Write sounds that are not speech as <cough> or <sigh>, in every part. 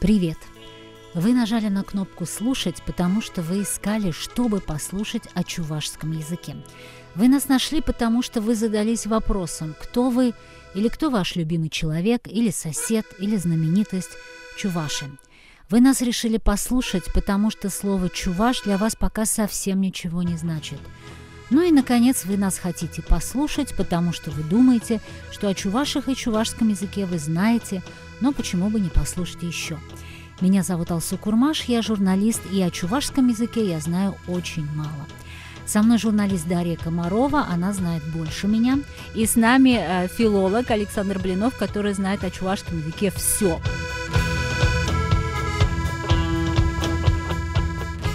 Привет! Вы нажали на кнопку «Слушать», потому что вы искали, чтобы послушать о чувашском языке. Вы нас нашли, потому что вы задались вопросом, кто вы или кто ваш любимый человек, или сосед, или знаменитость Чуваши. Вы нас решили послушать, потому что слово «чуваш» для вас пока совсем ничего не значит – ну и, наконец, вы нас хотите послушать, потому что вы думаете, что о чувашах и чувашском языке вы знаете, но почему бы не послушать еще? Меня зовут Алсу Курмаш, я журналист, и о чувашском языке я знаю очень мало. Со мной журналист Дарья Комарова, она знает больше меня. И с нами э, филолог Александр Блинов, который знает о чувашском языке все.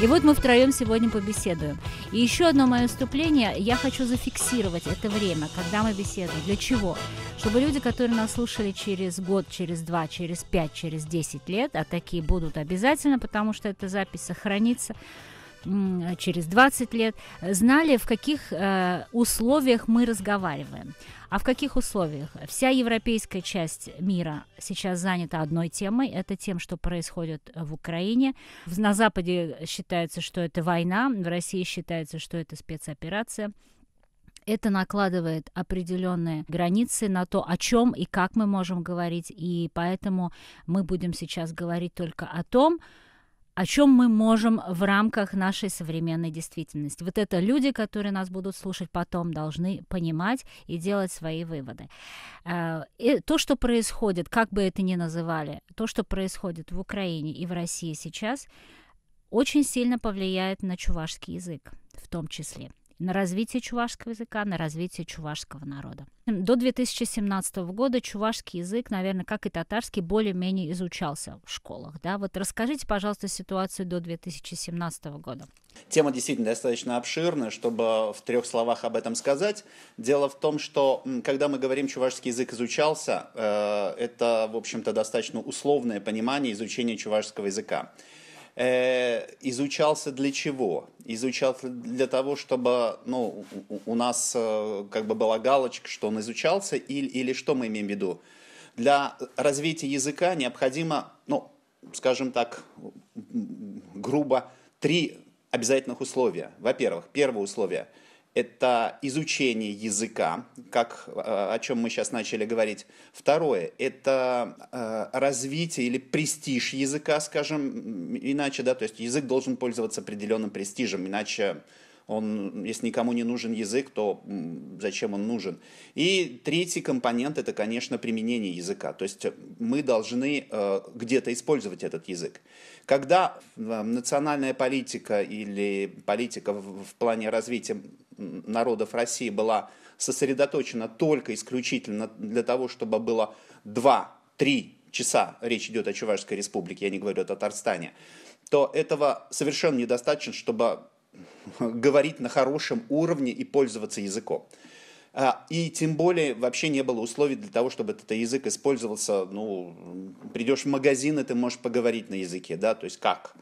И вот мы втроем сегодня побеседуем. И еще одно мое вступление. Я хочу зафиксировать это время, когда мы беседуем. Для чего? Чтобы люди, которые нас слушали через год, через два, через пять, через десять лет, а такие будут обязательно, потому что эта запись сохранится, через 20 лет, знали, в каких э, условиях мы разговариваем. А в каких условиях? Вся европейская часть мира сейчас занята одной темой. Это тем, что происходит в Украине. На Западе считается, что это война. В России считается, что это спецоперация. Это накладывает определенные границы на то, о чем и как мы можем говорить. И поэтому мы будем сейчас говорить только о том, о чем мы можем в рамках нашей современной действительности. Вот это люди, которые нас будут слушать потом, должны понимать и делать свои выводы. Э, и то, что происходит, как бы это ни называли, то, что происходит в Украине и в России сейчас, очень сильно повлияет на чувашский язык в том числе на развитие чувашского языка, на развитие чувашского народа. До 2017 года чувашский язык, наверное, как и татарский, более-менее изучался в школах. Да? Вот расскажите, пожалуйста, ситуацию до 2017 года. Тема действительно достаточно обширная, чтобы в трех словах об этом сказать. Дело в том, что когда мы говорим «чувашский язык изучался», э, это, в общем-то, достаточно условное понимание изучения чувашского языка. Э, изучался для чего? Изучался для того, чтобы ну, у нас э, как бы была галочка, что он изучался, или, или что мы имеем в виду? Для развития языка необходимо, ну, скажем так, грубо, три обязательных условия. Во-первых, первое условие – это изучение языка, как, э, о чем мы сейчас начали говорить. Второе – это э, развитие или престиж языка, скажем, иначе, да, то есть язык должен пользоваться определенным престижем, иначе он, если никому не нужен язык, то зачем он нужен? И третий компонент – это, конечно, применение языка. То есть мы должны э, где-то использовать этот язык. Когда э, национальная политика или политика в плане развития народов России была сосредоточена только исключительно для того, чтобы было два-три часа, речь идет о Чувашской республике, я не говорю о Татарстане, то этого совершенно недостаточно, чтобы <laughs> говорить на хорошем уровне и пользоваться языком. А, и тем более вообще не было условий для того, чтобы этот язык использовался. Ну, придешь в магазин, и ты можешь поговорить на языке, да, то есть как?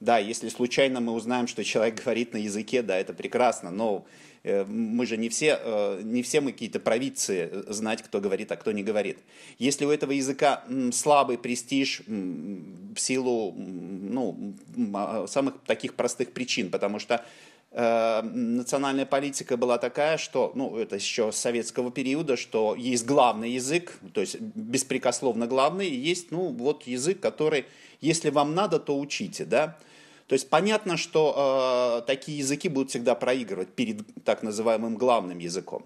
Да, если случайно мы узнаем, что человек <laughs> говорит на языке, да, это прекрасно, но э, мы же не все, э, не все мы какие-то провидцы э, знать, кто говорит, а кто не говорит. Если у этого языка слабый престиж в силу ну, а, самых таких простых причин, потому что Э, национальная политика была такая, что, ну, это еще с советского периода, что есть главный язык, то есть беспрекословно главный, и есть, ну, вот язык, который, если вам надо, то учите, да. То есть понятно, что э, такие языки будут всегда проигрывать перед так называемым главным языком.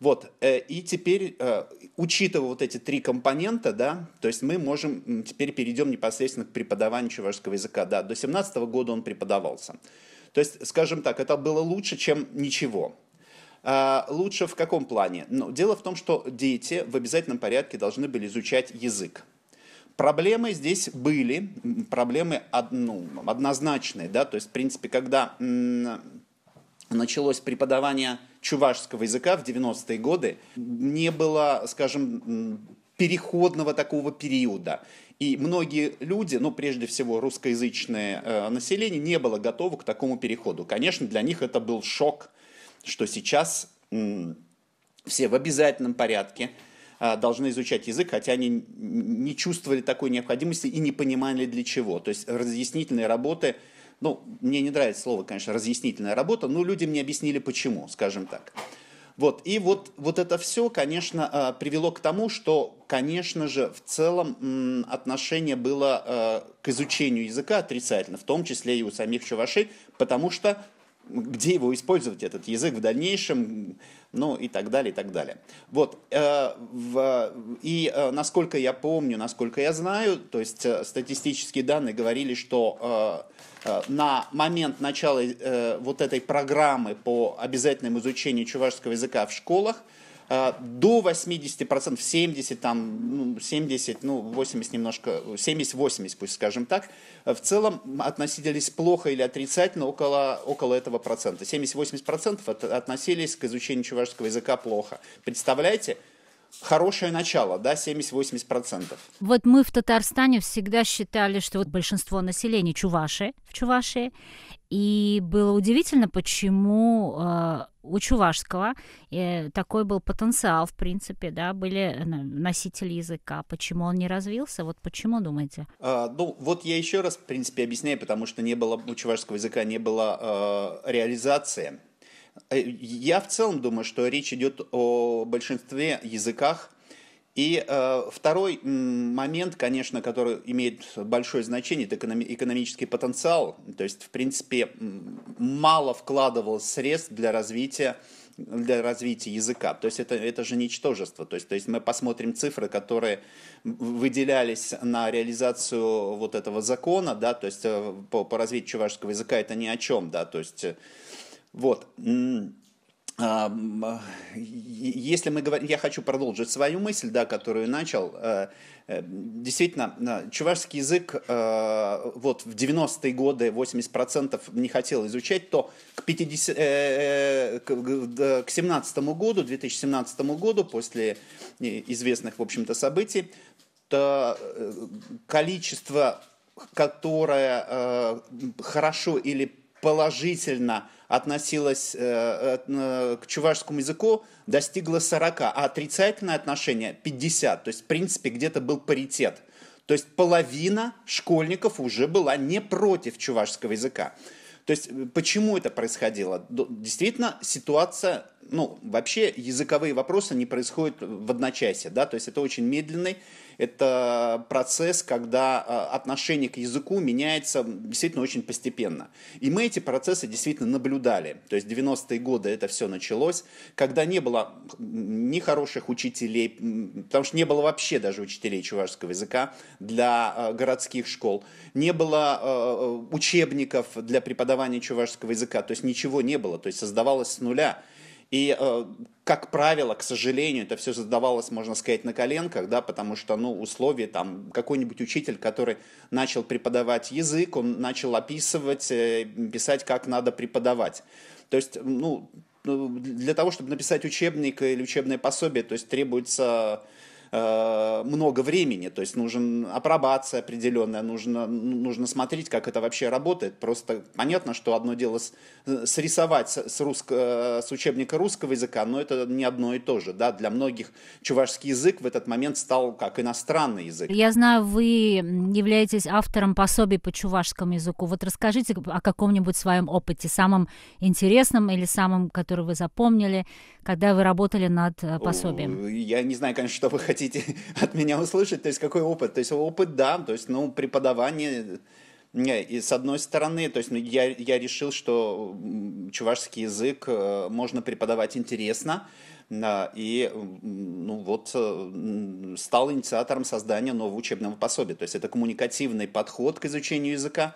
Вот, э, и теперь, э, учитывая вот эти три компонента, да, то есть мы можем, теперь перейдем непосредственно к преподаванию чувашского языка, да, до 17 года он преподавался. То есть, скажем так, это было лучше, чем ничего. А, лучше в каком плане? Ну, дело в том, что дети в обязательном порядке должны были изучать язык. Проблемы здесь были, проблемы ну, однозначные, да, то есть, в принципе, когда началось преподавание чувашского языка в 90-е годы, не было, скажем, переходного такого периода. И многие люди, ну, прежде всего, русскоязычное э, население не было готово к такому переходу. Конечно, для них это был шок, что сейчас все в обязательном порядке э, должны изучать язык, хотя они не чувствовали такой необходимости и не понимали для чего. То есть разъяснительные работы, ну, мне не нравится слово, конечно, разъяснительная работа, но люди мне объяснили почему, скажем так. Вот. И вот, вот это все, конечно, э, привело к тому, что, конечно же, в целом отношение было э, к изучению языка отрицательно, в том числе и у самих чувашей, потому что где его использовать, этот язык в дальнейшем, ну и так далее, и так далее. Вот, э, и э, насколько я помню, насколько я знаю, то есть э, статистические данные говорили, что на момент начала вот этой программы по обязательному изучению чувашского языка в школах – а, до 80%, 70%, там, 70, ну, 80 ну, немножко, 70-80, пусть скажем так, в целом относились плохо или отрицательно около, около этого процента. 70-80% от, относились к изучению чувашского языка плохо. Представляете? хорошее начало, да, 70-80%. Вот мы в Татарстане всегда считали, что вот большинство населения чуваши в Чувашии, и было удивительно, почему э, у чувашского э, такой был потенциал, в принципе, да, были носители языка. Почему он не развился? Вот почему думаете? А, ну, вот я еще раз, в принципе, объясняю, потому что не было у чувашского языка не было а, э, реализации. Я в целом думаю, что речь идет о большинстве языках, и э, второй момент, конечно, который имеет большое значение, это экономический потенциал. То есть, в принципе, мало вкладывалось средств для развития для развития языка. То есть это, это же ничтожество. То есть, то есть мы посмотрим цифры, которые выделялись на реализацию вот этого закона, да, то есть э, по, по развитию чувашского языка это ни о чем, да, то есть э, вот если мы говорим, я хочу продолжить свою мысль, да, которую начал. Э, э, действительно, э, чувашский язык вот в 90-е годы 80% не хотел изучать, то к, 50, к 17 году, 2017 году, после известных, в общем-то, событий, то количество, которое хорошо или положительно – относилась э, э, к чувашскому языку, достигла 40, а отрицательное отношение 50. То есть, в принципе, где-то был паритет. То есть половина школьников уже была не против чувашского языка. То есть э, почему это происходило? Действительно, ситуация ну, вообще языковые вопросы не происходят в одночасье, да, то есть это очень медленный, это процесс, когда а, отношение к языку меняется действительно очень постепенно. И мы эти процессы действительно наблюдали, то есть 90-е годы это все началось, когда не было ни хороших учителей, потому что не было вообще даже учителей чувашского языка для а, городских школ, не было а, учебников для преподавания чувашского языка, то есть ничего не было, то есть создавалось с нуля – и, э, как правило, к сожалению, это все задавалось, можно сказать, на коленках, да, потому что, ну, условия, там, какой-нибудь учитель, который начал преподавать язык, он начал описывать, э, писать, как надо преподавать. То есть, ну, для того, чтобы написать учебник или учебное пособие, то есть требуется э, много времени, то есть нужен апробация определенная, нужно, нужно смотреть, как это вообще работает. Просто понятно, что одно дело с, срисовать с, с, э, с учебника русского языка, но это не одно и то же. Да? Для многих чувашский язык в этот момент стал как иностранный язык. Я знаю, вы являетесь автором пособий по чувашскому языку. Вот расскажите о каком-нибудь своем опыте, самом интересном или самом, который вы запомнили, когда вы работали над э, пособием. Я не знаю, конечно, что вы хотите хотите <laughs> от меня услышать, то есть какой опыт? То есть опыт, да, то есть, ну, преподавание, не э, и с одной стороны, то есть ну, я, я решил, что чувашский язык э, можно преподавать интересно, и ну, вот э, стал инициатором создания нового учебного пособия. То есть это коммуникативный подход к изучению языка.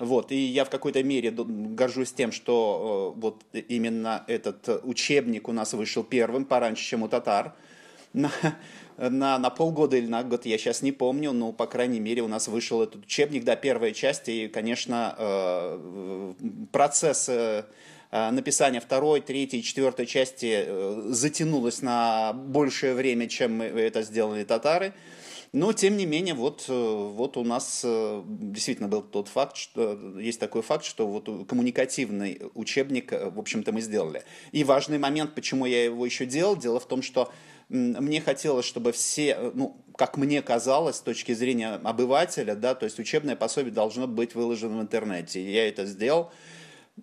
Вот, и я в какой-то мере горжусь тем, что вот именно этот учебник у нас вышел первым, пораньше, чем у татар. <laughs> на, на полгода или на год, я сейчас не помню, но, по крайней мере, у нас вышел этот учебник, да, первая часть, и, конечно, э, процесс э, э, написания второй, третьей, четвертой части затянулось на большее время, чем мы это сделали татары. Но, тем не менее, вот, вот у нас действительно был тот факт, что есть такой факт, что вот коммуникативный учебник, в общем-то, мы сделали. И важный момент, почему я его еще делал, дело в том, что мне хотелось, чтобы все, э, ну, как мне казалось, с точки зрения обывателя, да, то есть учебное пособие должно быть выложено в интернете. Я это сделал.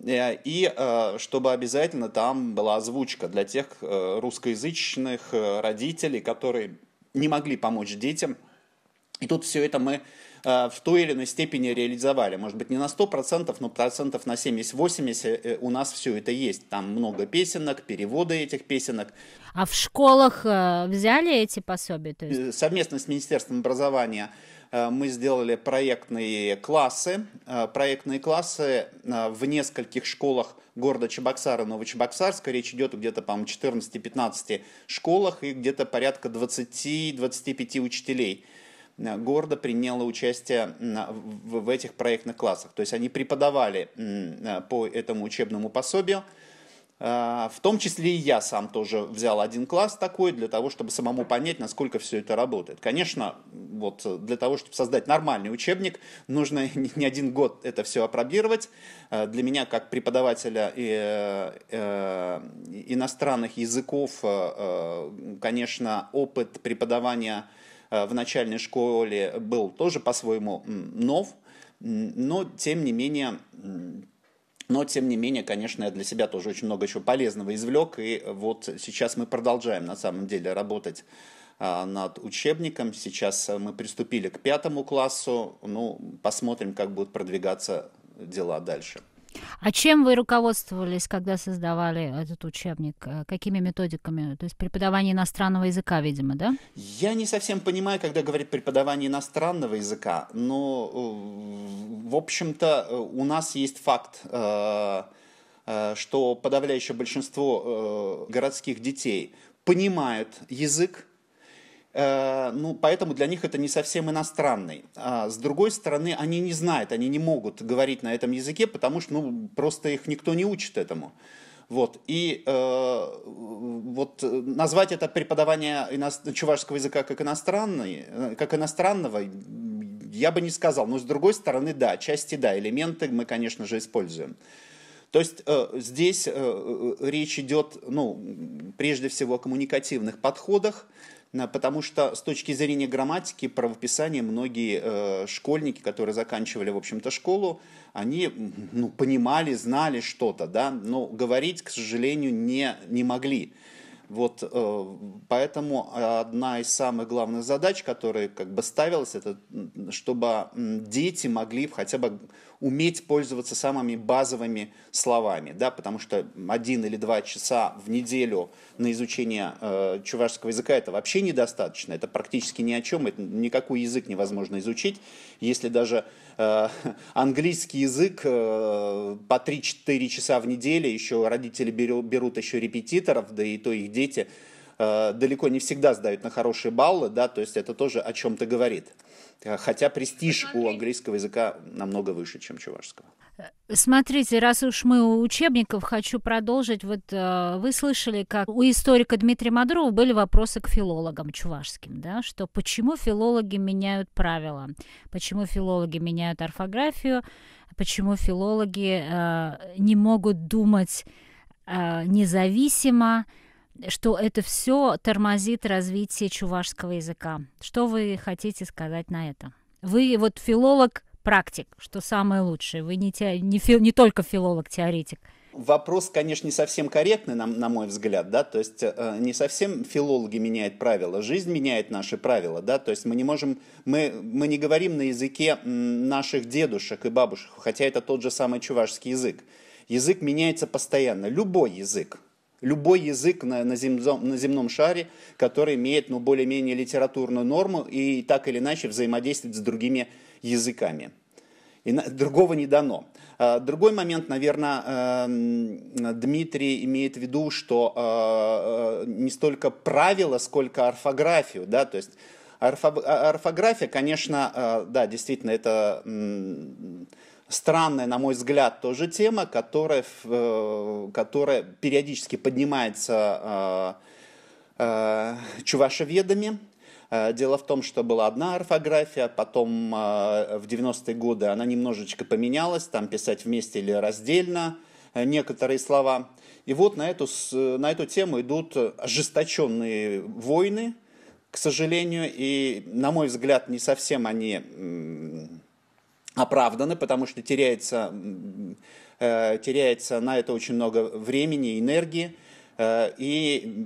Э, и э, чтобы обязательно там была озвучка для тех русскоязычных родителей, которые не могли помочь детям – и тут все это мы э, в той или иной степени реализовали. Может быть, не на 100%, но процентов на 70-80 э, у нас все это есть. Там много песенок, переводы этих песенок. А в школах э, взяли эти пособия? То есть? Совместно с Министерством образования мы сделали проектные классы. Проектные классы в нескольких школах города Чебоксара, Новочебоксарска. Речь идет где-то, по-моему, 14-15 школах и где-то порядка 20-25 учителей – Э, гордо приняла участие а, в этих проектных классах. То есть они преподавали э, по этому учебному пособию. Э, в том числе и я сам тоже взял один класс такой для того, чтобы самому понять, насколько все это работает. Конечно, вот для того, чтобы создать нормальный учебник, нужно <laughs> не один год это все опробировать. Для меня, как преподавателя иностранных языков, конечно, опыт преподавания Э, в начальной школе был тоже по-своему нов, но тем не менее но, тем не менее, конечно, я для себя тоже очень много еще полезного извлек. И вот сейчас мы продолжаем, на самом деле, работать а, над учебником. Сейчас мы приступили к пятому классу. Ну, посмотрим, как будут продвигаться дела дальше. А чем вы руководствовались, когда создавали этот учебник? Э, какими методиками? То есть преподавание иностранного языка, видимо, да? Я не совсем понимаю, когда говорит преподавание иностранного языка, но, э, в общем-то, э, у нас есть факт, что подавляющее большинство городских детей понимают язык, Э, ну, поэтому для них это не совсем иностранный. А с другой стороны, они не знают, они не могут говорить на этом языке, потому что, ну, просто их никто не учит этому. Вот. И э, вот э, назвать это преподавание иност... чувашского языка как, иностранный, э, как иностранного я бы не сказал. Но с другой стороны, да, части да, элементы мы, конечно же, используем. То есть э, здесь э, речь идет, ну, прежде всего, о коммуникативных подходах, Э, потому что с точки зрения грамматики, правописания многие э, школьники, которые заканчивали, в общем-то, школу, они ну, понимали, знали что-то, да, но говорить, к сожалению, не, не могли. Вот, э, поэтому одна из самых главных задач, которая как бы ставилась, это чтобы дети могли хотя бы уметь пользоваться самыми базовыми словами, да, потому что один или два часа в неделю на изучение э, чувашского языка это вообще недостаточно, это практически ни о чем, это никакой язык невозможно изучить, если даже Э, английский язык э, по 3-4 часа в неделю, еще родители берут еще репетиторов, да и то их дети Э, далеко не всегда сдают на хорошие баллы, да, то есть это тоже о чем-то говорит. Э, хотя престиж у английского языка намного выше, чем чувашского. Э, смотрите, раз уж мы у учебников, хочу продолжить. Вот э, вы слышали, как у историка Дмитрия Мадурова были вопросы к филологам чувашским, да, что почему филологи меняют правила, почему филологи меняют орфографию, почему филологи э, не могут думать э, независимо, что это все тормозит развитие чувашского языка. Что вы хотите сказать на это? Вы вот филолог, практик, что самое лучшее. Вы не, те, не, фил, не только филолог, теоретик. Вопрос, конечно, не совсем корректный, на, на мой взгляд, да, то есть э, не совсем филологи меняют правила, жизнь меняет наши правила, да, то есть мы не можем, мы, мы не говорим на языке наших дедушек и бабушек, хотя это тот же самый чувашский язык. Язык меняется постоянно, любой язык, Любой язык на, на, земном, на земном шаре, который имеет ну, более-менее литературную норму и так или иначе взаимодействует с другими языками. И другого не дано. А, другой момент, наверное, эм, Дмитрий имеет в виду, что э, э, не столько правила, сколько орфографию. Да? То есть а, орфография, конечно, э, да, действительно, это странная, на мой взгляд, тоже тема, которая, э, которая периодически поднимается э, э, чувашеведами. Дело в том, что была одна орфография, потом в 90-е годы она немножечко поменялась, там писать вместе или раздельно некоторые слова. И вот на эту, на эту тему идут ожесточенные войны, к сожалению, и, на мой взгляд, не совсем они оправданы, потому что теряется, э, теряется на это очень много времени и энергии. Э, и,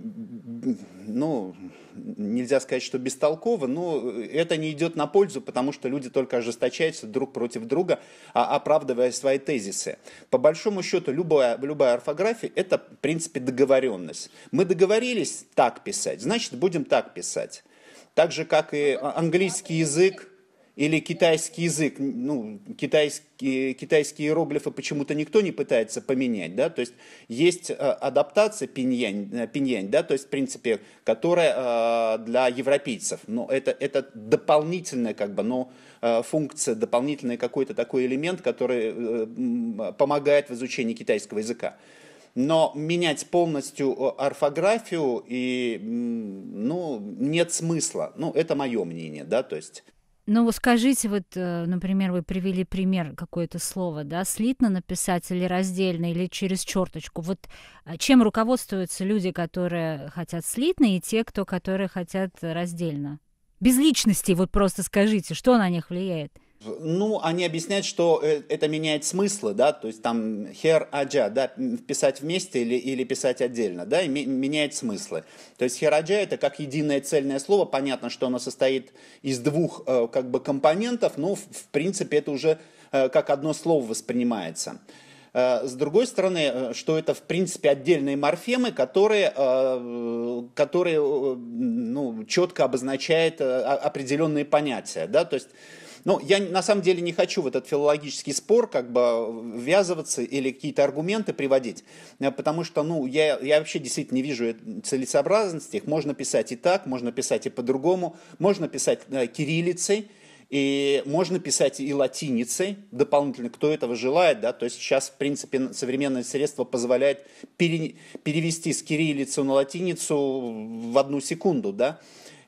ну, нельзя сказать, что бестолково, но это не идет на пользу, потому что люди только ожесточаются друг против друга, а оправдывая свои тезисы. По большому счету, любая, любая орфография – это, в принципе, договоренность. Мы договорились так писать, значит, будем так писать. Так же, как и английский язык – или китайский язык, ну, китайские, китайские иероглифы почему-то никто не пытается поменять, да, то есть есть э, адаптация пиньянь, э, пиньянь да, то есть, в принципе, которая э, для европейцев, но это, это дополнительная, как бы, но функция, дополнительный какой-то такой элемент, который помогает в изучении китайского языка. Но менять полностью орфографию и, ну, нет смысла. Ну, это мое мнение, да, то есть... Ну, скажите, вот, э, например, вы привели пример какое-то слово, да, слитно написать или раздельно, или через черточку. Вот а, чем руководствуются люди, которые хотят слитно, и те, кто, которые хотят раздельно? Без личностей, вот просто скажите, что на них влияет? Ну, они объясняют, что э, это меняет смыслы, да, то есть там хер аджа, да, писать вместе или, или писать отдельно, да, и меняет смыслы. То есть хер аджа это как единое цельное слово, понятно, что оно состоит из двух э, как бы компонентов, но в принципе это уже э, как одно слово воспринимается. С другой стороны, что это в принципе отдельные морфемы, которые, которые ну, четко обозначают определенные понятия. Да? То есть но ну, я на самом деле не хочу в этот филологический спор как бы ввязываться или какие-то аргументы приводить, э, потому что, ну, я, я вообще действительно не вижу целесообразности. Их можно писать и так, можно писать и по-другому, можно писать э, кириллицей, и можно писать и латиницей, дополнительно, кто этого желает, да, то есть сейчас, в принципе, современное средство позволяет пере, перевести с кириллицы на латиницу в одну секунду, да,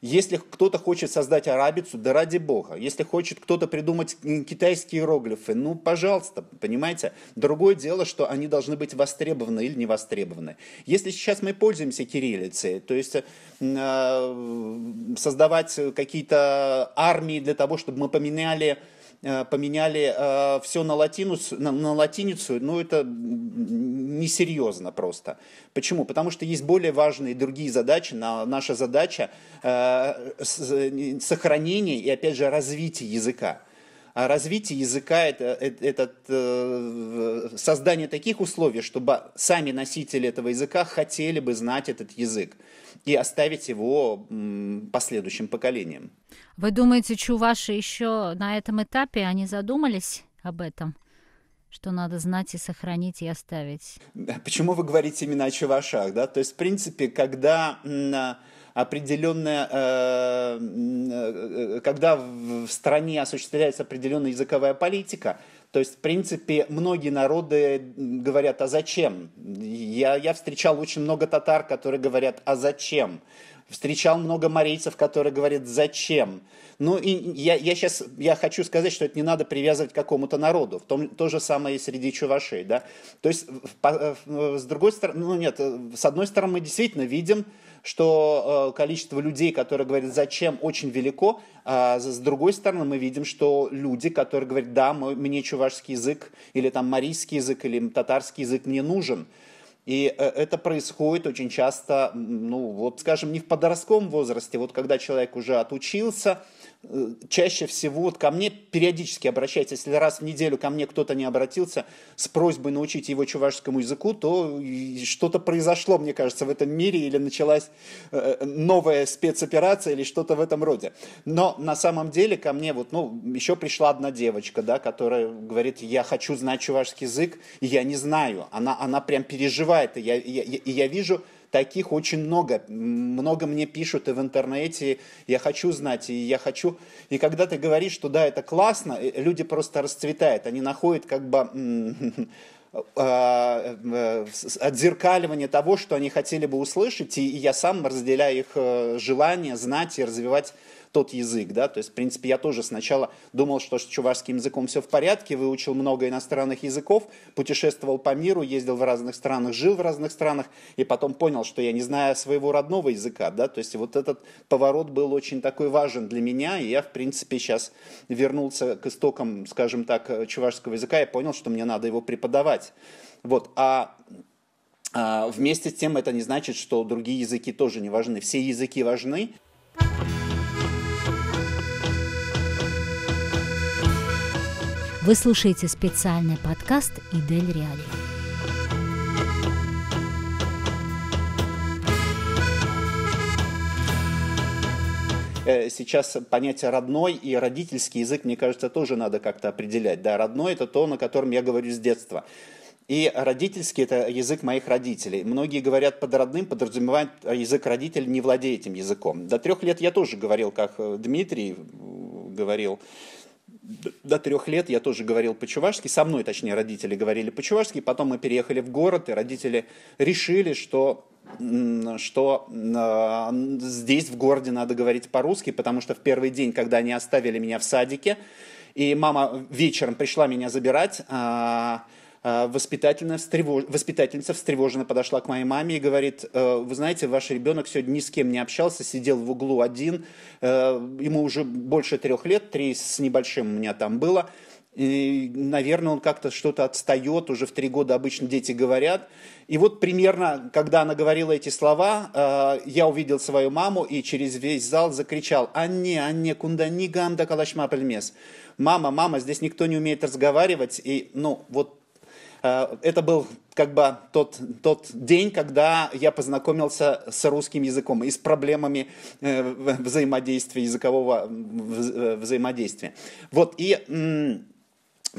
если кто-то хочет создать арабицу, да ради бога. Если хочет кто-то придумать китайские иероглифы, ну, пожалуйста, понимаете. Другое дело, что они должны быть востребованы или не востребованы. Если сейчас мы пользуемся кириллицей, то есть э, создавать какие-то армии для того, чтобы мы поменяли Э, поменяли э, все на латиницу, на, на латиницу, ну это несерьезно просто. Почему? Потому что есть более важные другие задачи. Наша задача э, сохранения и, опять же, развития языка. А развитие языка, это, э, этот, э, создание таких условий, чтобы сами носители этого языка хотели бы знать этот язык и оставить его последующим поколениям. Вы думаете, чуваши еще на этом этапе, они задумались об этом? что надо знать и сохранить и оставить. Почему вы говорите именно о чувашах, да? То есть, в принципе, когда определенная, э, э, когда в стране осуществляется определенная языковая политика, то есть, в принципе, многие народы говорят, а зачем? Я, я встречал очень много татар, которые говорят, а зачем? встречал много марийцев, которые говорят, зачем. Ну и я, я сейчас я хочу сказать, что это не надо привязывать к какому-то народу. В том, то же самое и среди чувашей. Да? То есть, по, э, с другой стороны, ну нет, с одной стороны мы действительно видим что э, количество людей, которые говорят «зачем?», очень велико. А с другой стороны, мы видим, что люди, которые говорят «да, мне чувашский язык» или там марийский язык или татарский язык мне нужен, и э, это происходит очень часто, ну вот скажем, не в подростковом возрасте, вот когда человек уже отучился – Э, чаще всего ко мне периодически обращается, если раз в неделю ко мне кто-то не обратился с просьбой научить его чувашскому языку, то что-то произошло, мне кажется, в этом мире, или началась э, э, новая спецоперация, или что-то в этом роде. Но на самом деле ко мне вот, ну, еще пришла одна девочка, да, которая говорит, я хочу знать чувашский язык, и я не знаю. Она, она прям переживает, и я, и я, я вижу, таких очень много. Много мне пишут и в интернете, я хочу знать, и я хочу... И когда ты говоришь, что да, это классно, э, люди просто расцветают, они находят как бы <laughs> а, э, э, отзеркаливание того, что они хотели бы услышать, и я сам разделяю их желание знать и развивать тот язык, да, то есть, в принципе, я тоже сначала думал, что с чувашским языком все в порядке, выучил много иностранных языков, путешествовал по миру, ездил в разных странах, жил в разных странах, и потом понял, что я не знаю своего родного языка, да, то есть вот этот поворот был очень такой важен для меня, и я, в принципе, сейчас вернулся к истокам, скажем так, чувашского языка, и понял, что мне надо его преподавать. Вот, а, а Вместе с тем это не значит, что другие языки тоже не важны. Все языки важны. Вы слушаете специальный подкаст «Идель Реали». Э, сейчас понятие родной и родительский язык, мне кажется, тоже надо как-то определять. Да, родной это то, на котором я говорю с детства. И родительский – это язык моих родителей. Многие говорят под родным, подразумевают э, язык родителей, не владея этим языком. До трех лет я тоже говорил, как э, Дмитрий говорил, до трех лет я тоже говорил по-чувашски, со мной, точнее, родители говорили по-чувашски, потом мы переехали в город, и родители решили, что что э, здесь, в городе, надо говорить по-русски, потому что в первый день, когда они оставили меня в садике, и мама вечером пришла меня забирать, э, а, воспитательница, встревож... воспитательница встревоженно подошла к моей маме и говорит, «Э, вы знаете, ваш ребенок сегодня ни с кем не общался, сидел в углу один, э, ему уже больше трех лет, три с небольшим у меня там было, и, наверное, он как-то что-то отстает, уже в три года обычно дети говорят. И вот примерно, когда она говорила эти слова, э, я увидел свою маму и через весь зал закричал «Анне, Анне, кундани гамда калашма пельмес». «Мама, мама, здесь никто не умеет разговаривать». И, ну, вот Э, это был как бы тот, тот день, когда я познакомился с русским языком и с проблемами э, взаимодействия, языкового э, взаимодействия. Вот, и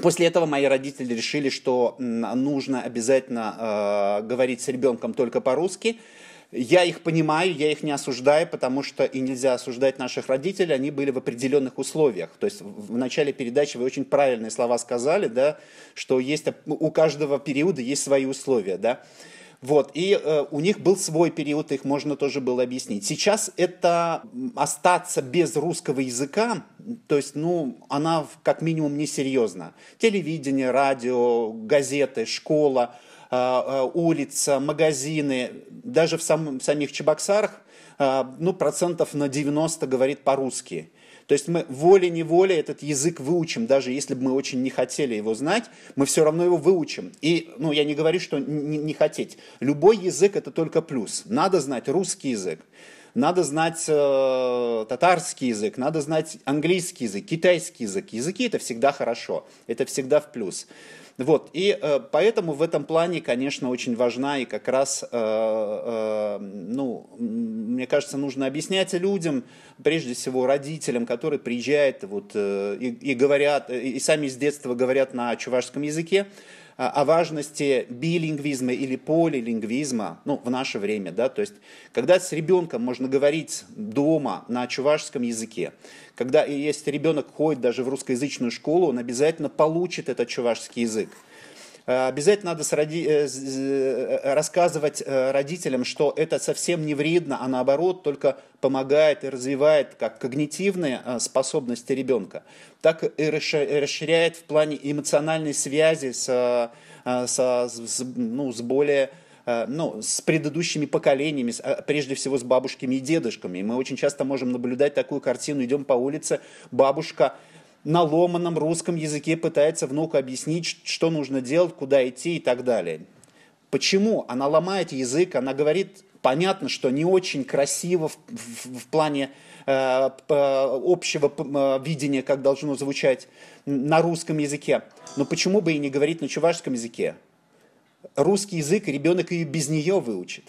После этого мои родители решили, что нужно обязательно э, говорить с ребенком только по-русски, я их понимаю, я их не осуждаю, потому что и нельзя осуждать наших родителей, они были в определенных условиях. То есть в начале передачи вы очень правильные слова сказали, да, что есть, ну, у каждого периода есть свои условия. Да? Вот, и э, у них был свой период, их можно тоже было объяснить. Сейчас это остаться без русского языка, то есть, ну, она как минимум несерьезна. Телевидение, радио, газеты, школа – Э, э, улиц, магазины, даже в сам, самих Чебоксарах, э, ну, процентов на 90 говорит по-русски. То есть мы волей-неволей этот язык выучим, даже если бы мы очень не хотели его знать, мы все равно его выучим. И, ну, я не говорю, что не, не хотеть. Любой язык – это только плюс. Надо знать русский язык, надо знать э, татарский язык, надо знать английский язык, китайский язык. Языки – это всегда хорошо, это всегда в плюс. Вот. И э, поэтому в этом плане, конечно, очень важна и как раз, э, э, ну, мне кажется, нужно объяснять людям, прежде всего родителям, которые приезжают вот, э, и, и говорят, э, и сами с детства говорят на чувашском языке, а, о важности билингвизма или полилингвизма ну, в наше время. Да? То есть, когда с ребенком можно говорить дома на чувашском языке, когда если ребенок ходит даже в русскоязычную школу, он обязательно получит этот чувашский язык. Э, обязательно надо роди... Э, э, рассказывать родителям, что это совсем не вредно, а наоборот только помогает и развивает как когнитивные способности ребенка, так и расширяет в плане эмоциональной связи с, с, с, ну, с более ну, с предыдущими поколениями, а, прежде всего с бабушками и дедушками. И мы очень часто можем наблюдать такую картину, идем по улице, бабушка на ломаном русском языке пытается внуку объяснить, что нужно делать, куда идти и так далее. Почему? Она ломает язык, она говорит, понятно, что не очень красиво в, в, в плане э, э общего э, видения, как должно звучать на русском языке. Но почему бы и не говорить на чувашском языке? Русский язык ребенок ее без нее выучит.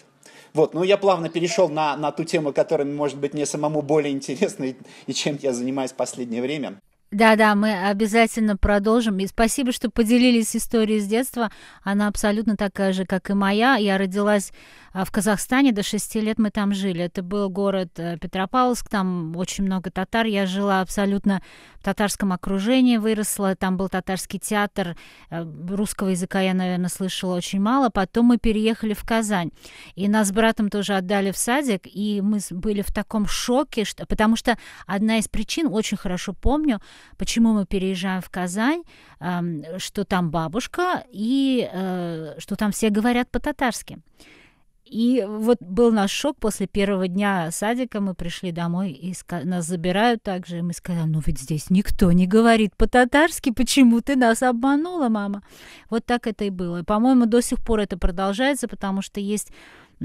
Вот, ну я плавно перешел на, на ту тему, которая, может быть, мне самому более интересна и, и чем я занимаюсь в последнее время. Да-да, мы обязательно продолжим. И спасибо, что поделились историей с детства. Она абсолютно такая же, как и моя. Я родилась а в Казахстане до 6 лет мы там жили. Это был город э, Петропавловск, там очень много татар. Я жила абсолютно в татарском окружении, выросла. Там был татарский театр. Э, русского языка я, наверное, слышала очень мало. Потом мы переехали в Казань. И нас с братом тоже отдали в садик. И мы были в таком шоке, что... потому что одна из причин, очень хорошо помню, почему мы переезжаем в Казань, эм, что там бабушка и э, что там все говорят по-татарски. И вот был наш шок после первого дня садика, мы пришли домой, и нас забирают также, и мы сказали, ну ведь здесь никто не говорит по-татарски, почему ты нас обманула, мама? Вот так это и было. И, по-моему, до сих пор это продолжается, потому что есть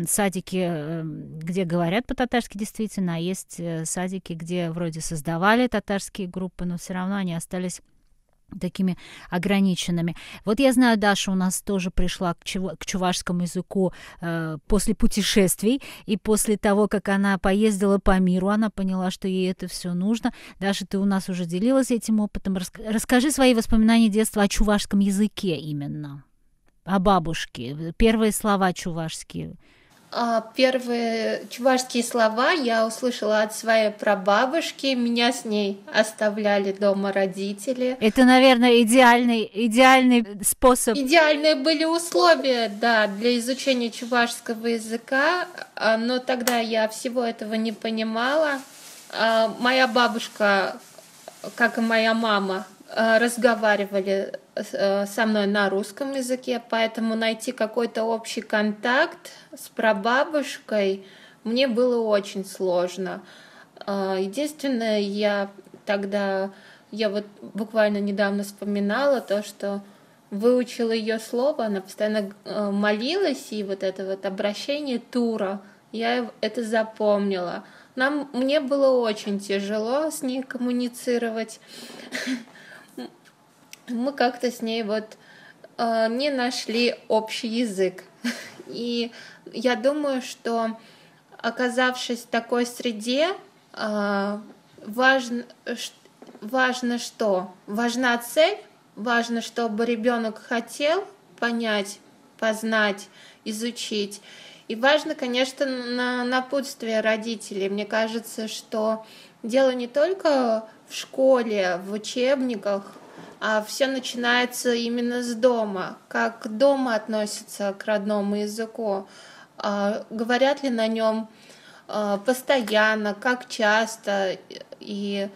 садики, эм, где говорят по-татарски действительно, а есть э, садики, где вроде создавали татарские группы, но все равно они остались такими ограниченными. Вот я знаю, Даша у нас тоже пришла к, чу- к чувашскому языку э, после путешествий, и после того, как она поездила по миру, она поняла, что ей это все нужно. Даша, ты у нас уже делилась этим опытом. Рас- расскажи свои воспоминания детства о чувашском языке именно, о бабушке, первые слова чувашские. А, первые чувашские слова я услышала от своей прабабушки. Меня с ней оставляли дома родители. Это, наверное, идеальный, идеальный способ. Идеальные были условия, да, для изучения чувашского языка. А, но тогда я всего этого не понимала. А, моя бабушка, как и моя мама, Э, разговаривали э, э, со мной на русском языке, поэтому найти какой-то общий контакт с прабабушкой мне было очень сложно. Единственное, я тогда, я вот буквально недавно вспоминала то, что выучила ее слово, она постоянно молилась, и вот это вот обращение Тура, я это запомнила. Нам, мне было очень тяжело с ней коммуницировать. <laughs> мы как-то с ней вот э, не нашли общий язык. <laughs> И я думаю, что оказавшись в такой среде, э, важно, важно что? Важна цель, важно, чтобы ребенок хотел понять, познать, изучить. И важно, конечно, на напутствие родителей. Мне кажется, что дело не только в школе, в учебниках, а все начинается именно с дома. Как дома относятся к родному языку? А, говорят ли на нем а, постоянно, как часто и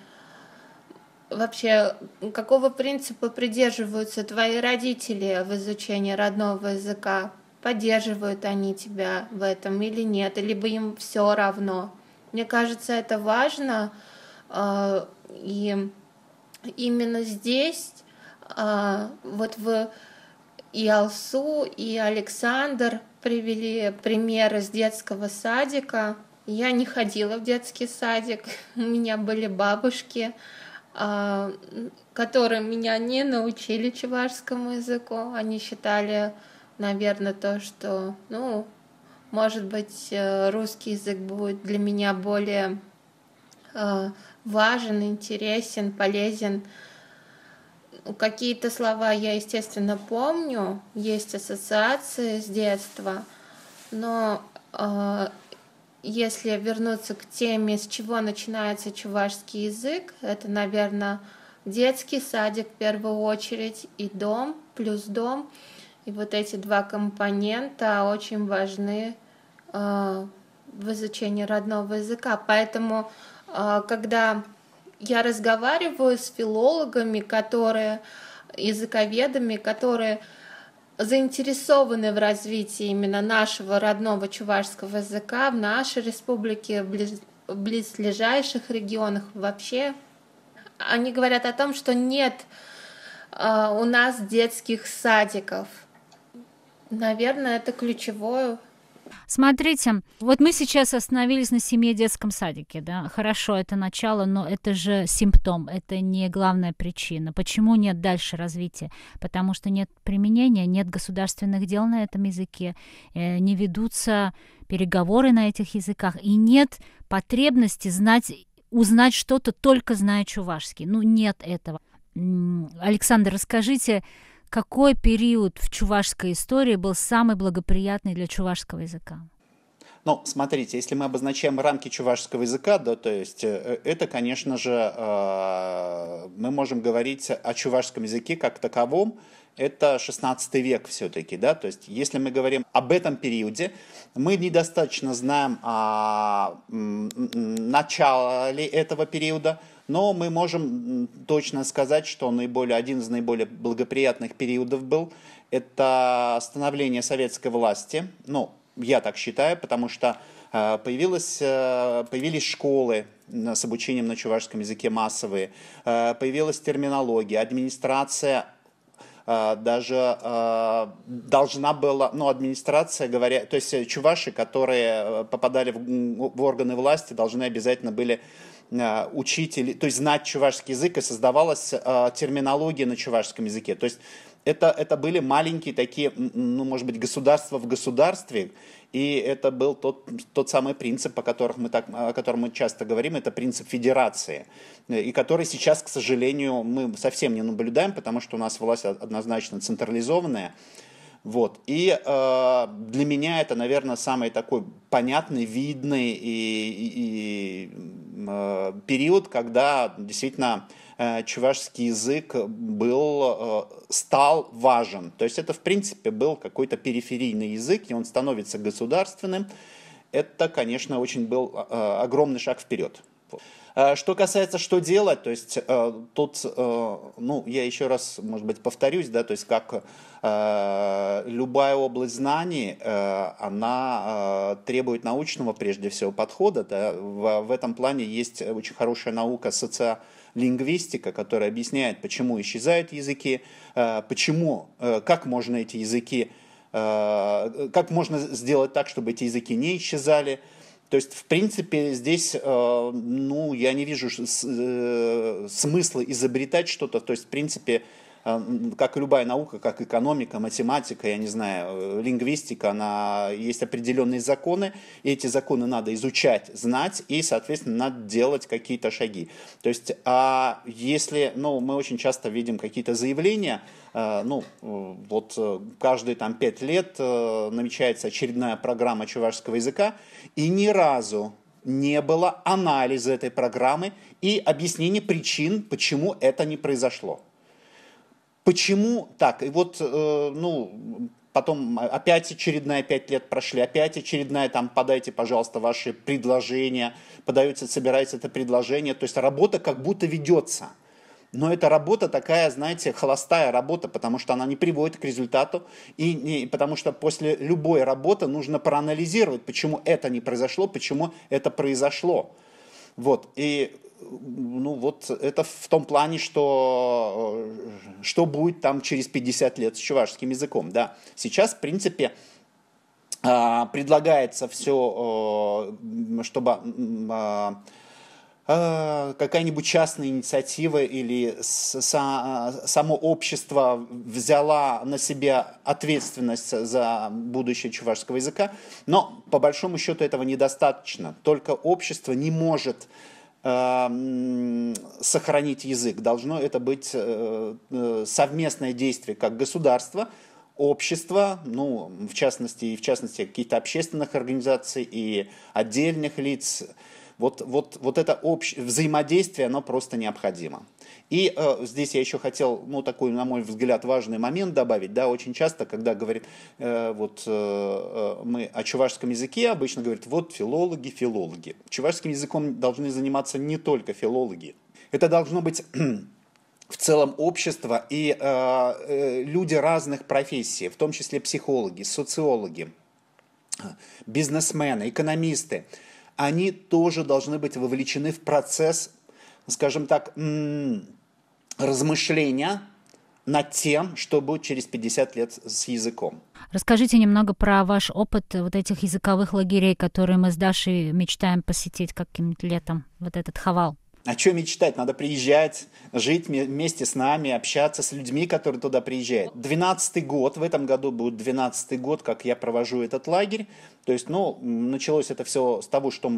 вообще какого принципа придерживаются твои родители в изучении родного языка? Поддерживают они тебя в этом или нет? Либо им все равно? Мне кажется, это важно. А, и именно здесь, а, вот в и Алсу, и Александр привели примеры с детского садика. Я не ходила в детский садик, <laughs> у меня были бабушки, а, которые меня не научили чувашскому языку. Они считали, наверное, то, что, ну, может быть, э, русский язык будет для меня более а, важен, интересен, полезен. Ну, какие-то слова я, естественно, помню, есть ассоциации с детства, но э, если вернуться к теме, с чего начинается чувашский язык, это, наверное, детский садик в первую очередь и дом, плюс дом. И вот эти два компонента очень важны э, в изучении родного языка. Поэтому а, когда я разговариваю с филологами, которые, языковедами, которые заинтересованы в развитии именно нашего родного чувашского языка в нашей республике, в близ, близлежащих регионах вообще. Они говорят о том, что нет а, у нас детских садиков. Наверное, это ключевое Смотрите, вот мы сейчас остановились на семье детском садике, да, хорошо, это начало, но это же симптом, это не главная причина. Почему нет дальше развития? Потому что нет применения, нет государственных дел на этом языке, э, не ведутся переговоры на этих языках, и нет потребности знать, узнать что-то, только зная чувашский. Ну, нет этого. Александр, расскажите, какой период в чувашской истории был самый благоприятный для чувашского языка? Ну, смотрите, если мы обозначаем рамки чувашского языка, да, то есть э, э, это, конечно же, э, мы можем говорить о чувашском языке как таковом, это 16 век все-таки, да, то есть если мы говорим об этом периоде, мы недостаточно знаем о начале этого периода, но мы можем точно сказать, что наиболее, один из наиболее благоприятных периодов был это становление советской власти, ну, я так считаю, потому что э, появилась, э, появились школы с обучением на чувашском языке массовые, э, появилась терминология, администрация даже должна была, ну, администрация, говоря, то есть чуваши, которые попадали в, в органы власти, должны обязательно были учить, или, то есть знать чувашский язык, и создавалась терминология на чувашском языке. То есть это, это были маленькие такие, ну, может быть, государства в государстве, и это был тот, тот самый принцип, о, которых мы так, о котором мы часто говорим, это принцип федерации, и который сейчас, к сожалению, мы совсем не наблюдаем, потому что у нас власть однозначно централизованная. Вот. И э, для меня это, наверное, самый такой понятный, видный и, и, и э, период, когда действительно Э, чувашский язык был, э, стал важен. То есть это, в принципе, был какой-то периферийный язык, и он становится государственным. Это, конечно, очень был э, огромный шаг вперед. Э, что касается, что делать, то есть э, тут, э, ну, я еще раз, может быть, повторюсь, да, то есть как любая область знаний, она требует научного, прежде всего, подхода. Да. В этом плане есть очень хорошая наука социальная лингвистика, которая объясняет, почему исчезают языки, почему, как можно эти языки, как можно сделать так, чтобы эти языки не исчезали, то есть, в принципе, здесь, э, ну, я не вижу э, смысла изобретать что-то. То есть, в принципе, Э, как и любая наука, как экономика, математика, я не знаю, э, лингвистика, она, есть определенные законы, и эти законы надо изучать, знать, и, соответственно, надо делать какие-то шаги. То есть, а если, ну, мы очень часто видим какие-то заявления, э, ну, вот каждые там пять лет намечается очередная программа чувашского языка, и ни разу не было анализа этой программы и объяснения причин, почему это не произошло. Почему так? И вот, э, ну, потом опять очередная пять лет прошли, опять очередная там подайте, пожалуйста, ваши предложения, подаете, собираете это предложение. То есть работа как будто ведется. Но эта работа такая, знаете, холостая работа, потому что она не приводит к результату, и не, потому что после любой работы нужно проанализировать, почему это не произошло, почему это произошло. Вот, и ну вот это в том плане, что, э, что будет там через 50 лет с чувашским языком, да. Сейчас, в принципе, а, предлагается все, э, чтобы а, э, какая-нибудь частная инициатива или само общество взяла на себя ответственность за будущее чувашского языка, но по большому счету этого недостаточно. Только общество не может Эм, сохранить язык. Должно это быть э, э, совместное действие как государства, общества, ну, в частности, и в частности, каких-то общественных организаций и отдельных лиц – вот, вот, вот это общ... взаимодействие, оно просто необходимо. И э, здесь я еще хотел, ну, такой, на мой взгляд, важный момент добавить, да, очень часто, когда говорит, э, вот э, э мы о чувашском языке, обычно говорят, вот филологи, филологи. Чувашским языком должны заниматься не только филологи. Это должно быть <clears throat> в целом общество и э, э, люди разных профессий, в том числе психологи, социологи, э, бизнесмены, экономисты – они тоже должны быть вовлечены в процесс, скажем так, размышления над тем, что будет через 50 лет с языком. Расскажите немного про ваш опыт вот этих языковых лагерей, которые мы с Дашей мечтаем посетить каким-нибудь летом, вот этот хавал. О чем мечтать? Надо приезжать, жить вместе с нами, общаться с людьми, которые туда приезжают. Двенадцатый год, в этом году будет двенадцатый год, как я провожу этот лагерь. То есть, ну, началось это все с того, что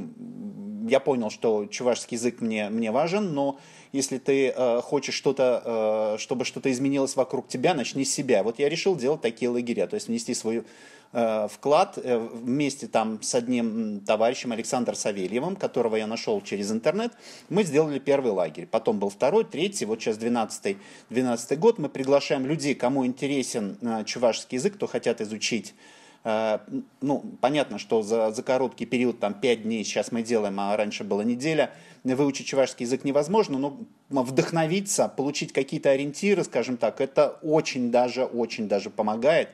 я понял, что чувашский язык мне, мне важен, но если ты э, хочешь что-то, э, чтобы что-то изменилось вокруг тебя, начни с себя. Вот я решил делать такие лагеря, то есть внести свой э, вклад э, вместе там с одним товарищем Александром Савельевым, которого я нашел через интернет. Мы сделали первый лагерь, потом был второй, третий, вот сейчас 12-й год. Мы приглашаем людей, кому интересен э, чувашский язык, кто хотят изучить а, ну, понятно, что за, за короткий период, там, 5 дней сейчас мы делаем, а раньше была неделя, выучить чувашский язык невозможно, но вдохновиться, получить какие-то ориентиры, скажем так, это очень даже, очень даже помогает.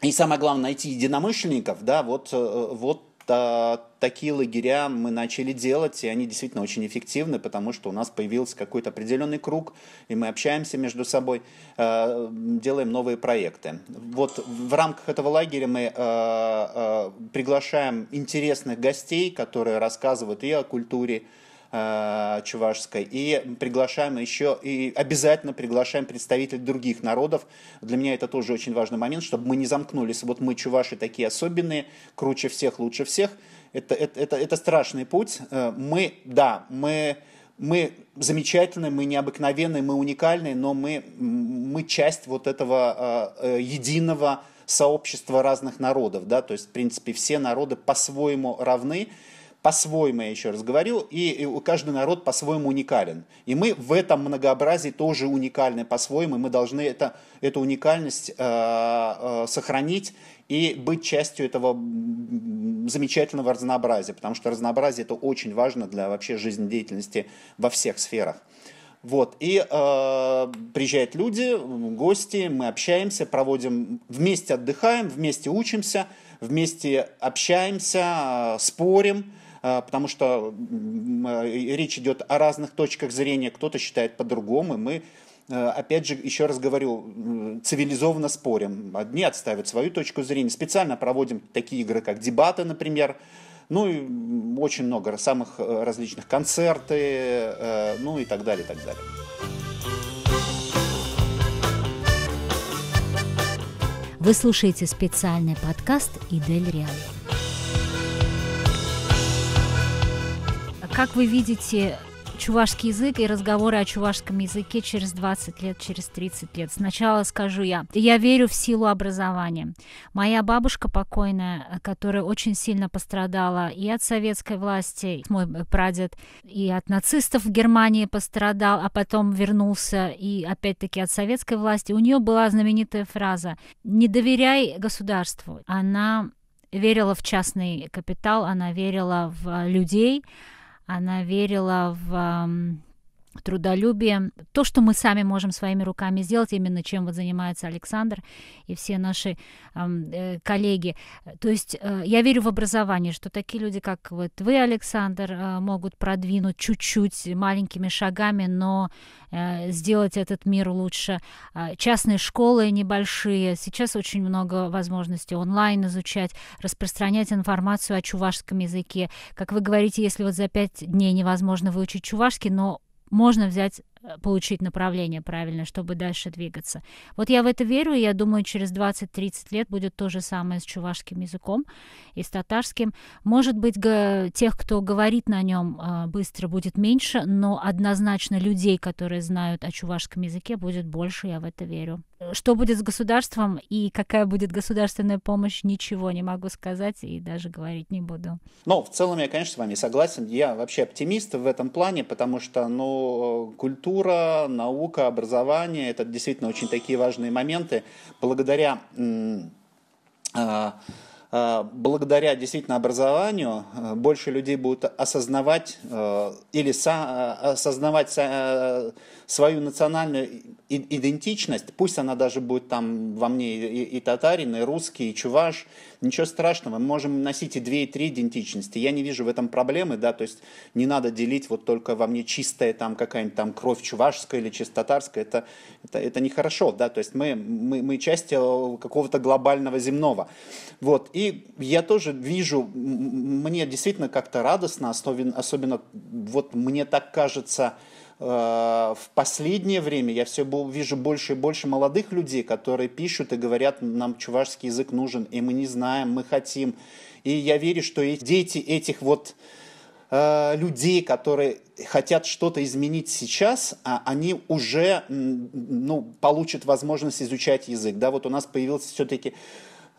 И самое главное, найти единомышленников, да, вот, э, вот та, э, такие лагеря мы начали делать, и они действительно очень эффективны, потому что у нас появился какой-то определенный круг, и мы общаемся между собой, э, делаем новые проекты. Вот в рамках этого лагеря мы э, э, приглашаем интересных гостей, которые рассказывают и о культуре, Э, чувашской. И приглашаем еще, и обязательно приглашаем представителей других народов. Для меня это тоже очень важный момент, чтобы мы не замкнулись. Вот мы, чуваши, такие особенные, круче всех, лучше всех. Это, это, это, это страшный путь. Э, мы, да, мы мы замечательны, мы необыкновенные, мы уникальные, но мы, мы часть вот этого э, э, единого сообщества разных народов. Да? То есть, в принципе, все народы по-своему равны по-своему, я еще раз говорю, и каждый народ по-своему уникален. И мы в этом многообразии тоже уникальны по-своему, и мы должны это, эту уникальность э, э, сохранить и быть частью этого замечательного разнообразия, потому что разнообразие это очень важно для вообще жизнедеятельности во всех сферах. Вот, и э, приезжают люди, гости, мы общаемся, проводим, вместе отдыхаем, вместе учимся, вместе общаемся, э, спорим, а, потому что а, речь идет о разных точках зрения, кто-то считает по-другому, мы а, опять же, еще раз говорю, цивилизованно спорим. Одни отставят свою точку зрения. Специально проводим такие игры, как дебаты, например. Ну и очень много самых э, различных концерты, э, ну и так далее, и так далее. Вы слушаете специальный подкаст «Идель Реал». Как вы видите чувашский язык и разговоры о чувашском языке через 20 лет, через 30 лет. Сначала скажу я. Я верю в силу образования. Моя бабушка покойная, которая очень сильно пострадала и от советской власти, мой прадед, и от нацистов в Германии пострадал, а потом вернулся и опять-таки от советской власти. У нее была знаменитая фраза «Не доверяй государству». Она верила в частный капитал, она верила в людей, она верила в трудолюбие, то, что мы сами можем своими руками сделать, именно чем вот занимается Александр и все наши э, коллеги. То есть э, я верю в образование, что такие люди, как вот вы, Александр, э, могут продвинуть чуть-чуть маленькими шагами, но э, сделать этот мир лучше. Э, частные школы небольшие, сейчас очень много возможностей онлайн изучать, распространять информацию о чувашском языке. Как вы говорите, если вот за пять дней невозможно выучить чувашский, но можно взять Э, получить направление правильно, чтобы дальше двигаться. Вот я в это верю, и я думаю, через 20-30 лет будет то же самое с чувашским языком и с татарским. Может быть, тех, кто говорит на нем э, быстро, будет меньше, но однозначно людей, которые знают о чувашском языке, будет больше, я в это верю. Что будет с государством и какая будет государственная помощь, ничего не могу сказать и даже говорить не буду. Но в целом я, конечно, с вами согласен. Я вообще оптимист в этом плане, потому что, ну, культура культура, наука, образование – это действительно очень такие важные моменты. Благодаря а, а, благодаря действительно образованию э, больше людей будут осознавать э, или э, осознавать свою национальную идентичность, пусть она даже будет там во мне и, и татарин, и русский, и чуваш, ничего страшного, мы можем носить и две, и три идентичности. Я не вижу в этом проблемы, да, то есть не надо делить вот только во мне чистая там какая-нибудь там кровь чувашская или чисто татарская, это, это, это нехорошо, да, то есть мы, мы, мы часть э, какого-то глобального земного. Вот, и я тоже вижу, мне действительно как-то радостно, особенно, особенно вот мне так кажется, Э, в последнее время я все вижу больше и больше молодых людей, которые пишут и говорят, нам чувашский язык нужен, и мы не знаем, мы хотим. И я верю, что и дети этих вот э, людей, которые хотят что-то изменить сейчас, а они уже ну, получат возможность изучать язык. Да, вот у нас появился все-таки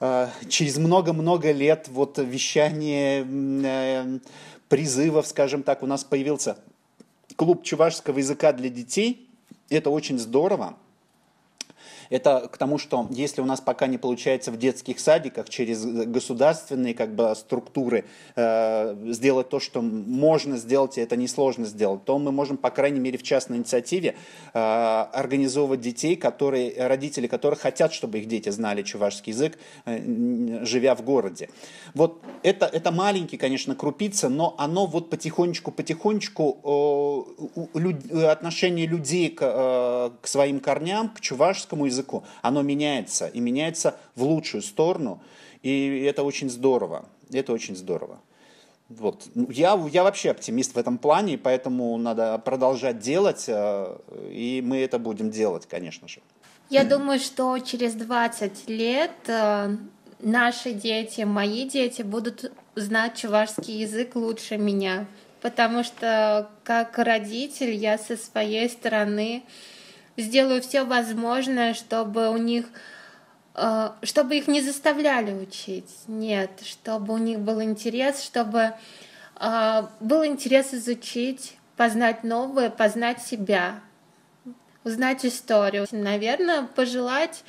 э, через много-много лет вот вещание призывов, скажем так, у нас появился клуб чувашского языка для детей. Это очень здорово. Это к тому, что если у нас пока не получается в детских садиках через государственные как бы структуры э, сделать то, что можно сделать, и это несложно сделать, то мы можем, по крайней мере, в частной инициативе э, организовывать детей, которые, родители которых хотят, чтобы их дети знали чувашский язык, э, живя в городе. Вот это, это маленький, конечно, крупица, но оно вот потихонечку-потихонечку э, люд, отношение людей к, э, к своим корням, к чувашскому языку, языку. Оно меняется, и меняется в лучшую сторону, и это очень здорово. Это очень здорово. Вот. Ну, я, я вообще оптимист в этом плане, поэтому надо продолжать делать, э, и мы это будем делать, конечно же. Я думаю, что через 20 лет э, наши дети, мои дети будут знать чувашский язык лучше меня, потому что как родитель я со своей стороны сделаю все возможное, чтобы у них э, чтобы их не заставляли учить, нет, чтобы у них был интерес, чтобы э, был интерес изучить, познать новое, познать себя, узнать историю. Наверное, пожелать,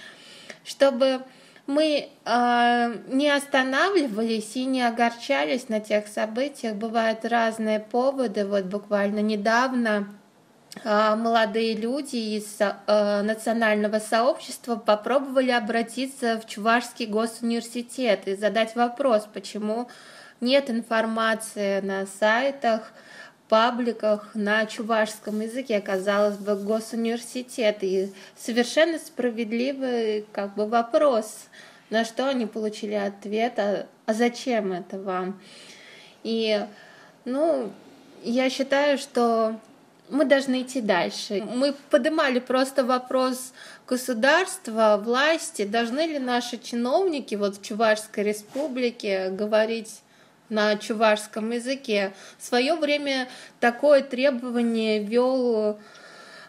чтобы мы э, не останавливались и не огорчались на тех событиях. Бывают разные поводы. Вот буквально недавно а, молодые люди из а, национального сообщества попробовали обратиться в Чувашский госуниверситет и задать вопрос, почему нет информации на сайтах, пабликах на чувашском языке, казалось бы, госуниверситет. И совершенно справедливый как бы вопрос, на что они получили ответ, а, а зачем это вам? И, ну, я считаю, что мы должны идти дальше. Мы поднимали просто вопрос государства, власти, должны ли наши чиновники вот в Чувашской республике говорить на чувашском языке. В свое время такое требование вел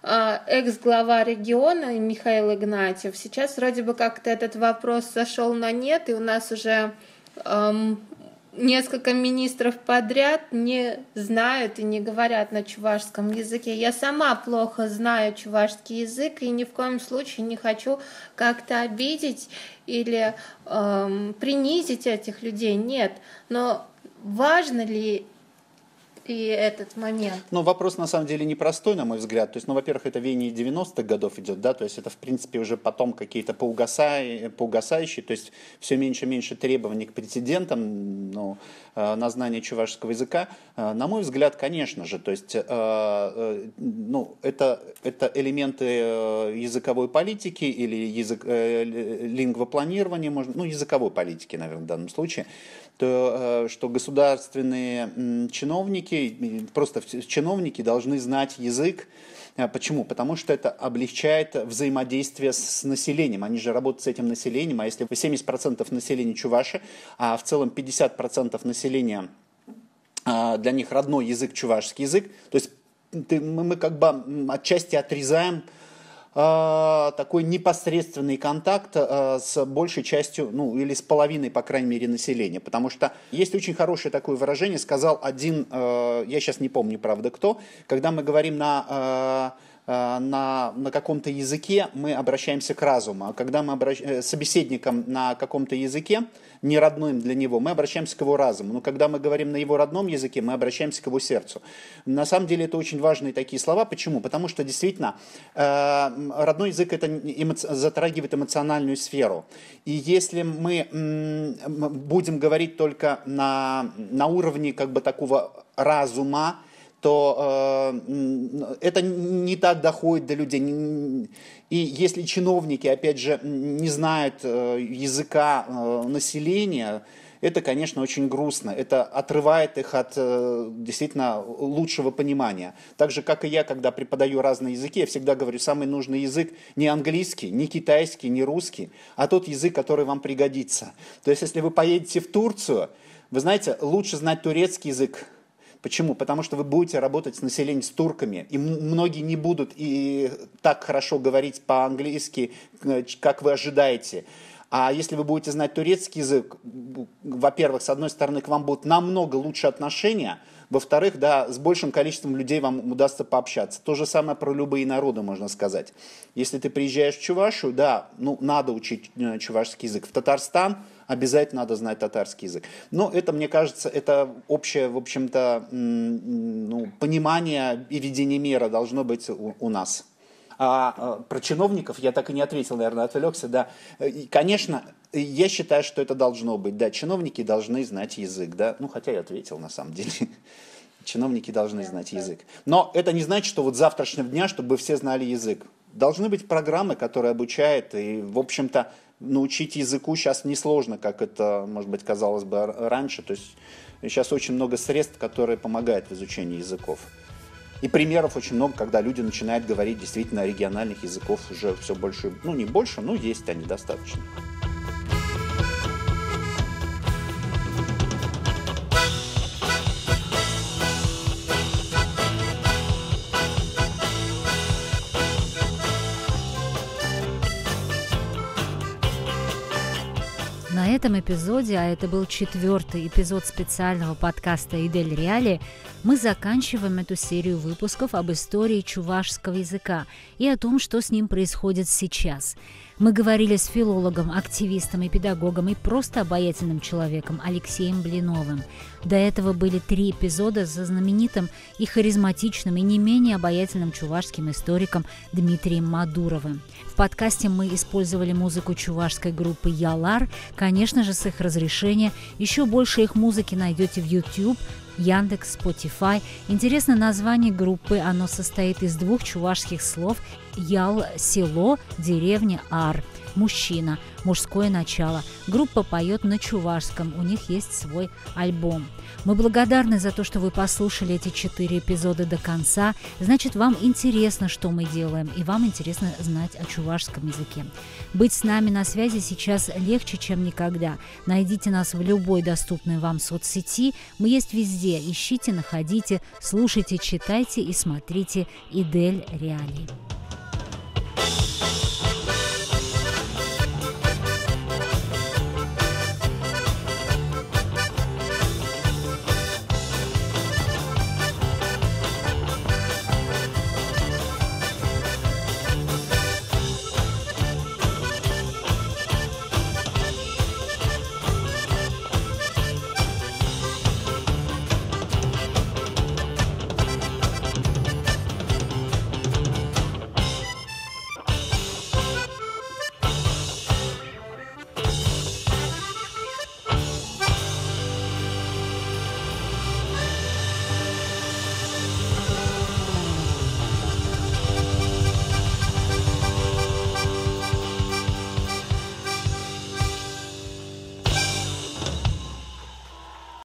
а, экс-глава региона Михаил Игнатьев. Сейчас вроде бы как-то этот вопрос сошел на нет, и у нас уже эм, несколько министров подряд не знают и не говорят на чувашском языке. Я сама плохо знаю чувашский язык и ни в коем случае не хочу как-то обидеть или эм, принизить этих людей. Нет, но важно ли и этот момент. Но ну, вопрос на самом деле непростой, на мой взгляд. То есть, ну, во-первых, это веяние 90-х годов идет, да, то есть это, в принципе, уже потом какие-то поугасающие, то есть все меньше и меньше требований к претендентам ну, э, на знание чувашского языка. Э, на мой взгляд, конечно же, то есть, э, ну, это, это элементы языковой политики или язык, лингвопланирования, можно, ну, языковой политики, наверное, в данном случае то, э, что государственные чиновники, просто чиновники должны знать язык, э, Почему? Потому что это облегчает взаимодействие с населением. Они же работают с этим населением, а если 70% населения чуваши, а в целом 50% населения э, для них родной язык чувашский язык, то есть мы как бы отчасти отрезаем а, такой непосредственный контакт а, с большей частью, ну или с половиной, по крайней мере, населения. Потому что есть очень хорошее такое выражение, сказал один, а, я сейчас не помню, правда, кто, когда мы говорим на на, на каком-то языке мы обращаемся к разуму, а когда мы обращ... Э, собеседником на каком-то языке не родным для него, мы обращаемся к его разуму. Но когда мы говорим на его родном языке, мы обращаемся к его сердцу. На самом деле это очень важные такие слова. Почему? Потому что действительно э, родной язык это затрагивает эмоциональную сферу. И если мы будем говорить только на, на уровне как бы такого разума, то э, это не так доходит до людей. И если чиновники, опять же, не знают э, языка э, населения, это, конечно, очень грустно. Это отрывает их от э, действительно лучшего понимания. Так же, как и я, когда преподаю разные языки, я всегда говорю, самый нужный язык не английский, не китайский, не русский, а тот язык, который вам пригодится. То есть, если вы поедете в Турцию, вы знаете, лучше знать турецкий язык, Почему? Потому что вы будете работать с населением, с турками, и многие не будут и так хорошо говорить по-английски, э, как вы ожидаете. А если вы будете знать турецкий язык, во-первых, с одной стороны, к вам будут намного лучше отношения, во-вторых, да, с большим количеством людей вам удастся пообщаться. То же самое про любые народы, можно сказать. Если ты приезжаешь в Чувашию, да, ну, надо учить э, чувашский язык. В Татарстан обязательно надо знать татарский язык. Но это, мне кажется, это общее, в общем-то, ну, понимание и видение мира должно быть у, у нас. А, а про чиновников я так и не ответил, наверное, отвлекся, да. И, конечно, я считаю, что это должно быть, да, чиновники должны знать язык, да. Ну, хотя я ответил, на самом деле. <laughs> Чиновники должны знать язык. Но это не значит, что вот завтрашнего дня, чтобы все знали язык. Должны быть программы, которые обучают, и, в общем-то, научить языку сейчас несложно, как это, может быть, казалось бы раньше. То есть сейчас очень много средств, которые помогают в изучении языков. И примеров очень много, когда люди начинают говорить действительно региональных языков уже все больше, ну не больше, но есть они достаточно. этом эпизоде, а это был четвертый эпизод специального подкаста «Идель Реали», мы заканчиваем эту серию выпусков об истории чувашского языка и о том, что с ним происходит сейчас. Мы говорили с филологом, активистом и педагогом и просто обаятельным человеком Алексеем Блиновым. До этого были три эпизода со знаменитым и харизматичным и не менее обаятельным чувашским историком Дмитрием Мадуровым. В подкасте мы использовали музыку чувашской группы «Ялар», конечно же, с их разрешения. Еще больше их музыки найдете в YouTube, Яндекс, Spotify. Интересно название группы. Оно состоит из двух чувашских слов «ял» – село, деревня, «ар» мужчина, мужское начало. Группа поет на чувашском, у них есть свой альбом. Мы благодарны за то, что вы послушали эти четыре эпизода до конца. Значит, вам интересно, что мы делаем, и вам интересно знать о чувашском языке. Быть с нами на связи сейчас легче, чем никогда. Найдите нас в любой доступной вам соцсети. Мы есть везде. Ищите, находите, слушайте, читайте и смотрите «Идель Реалий».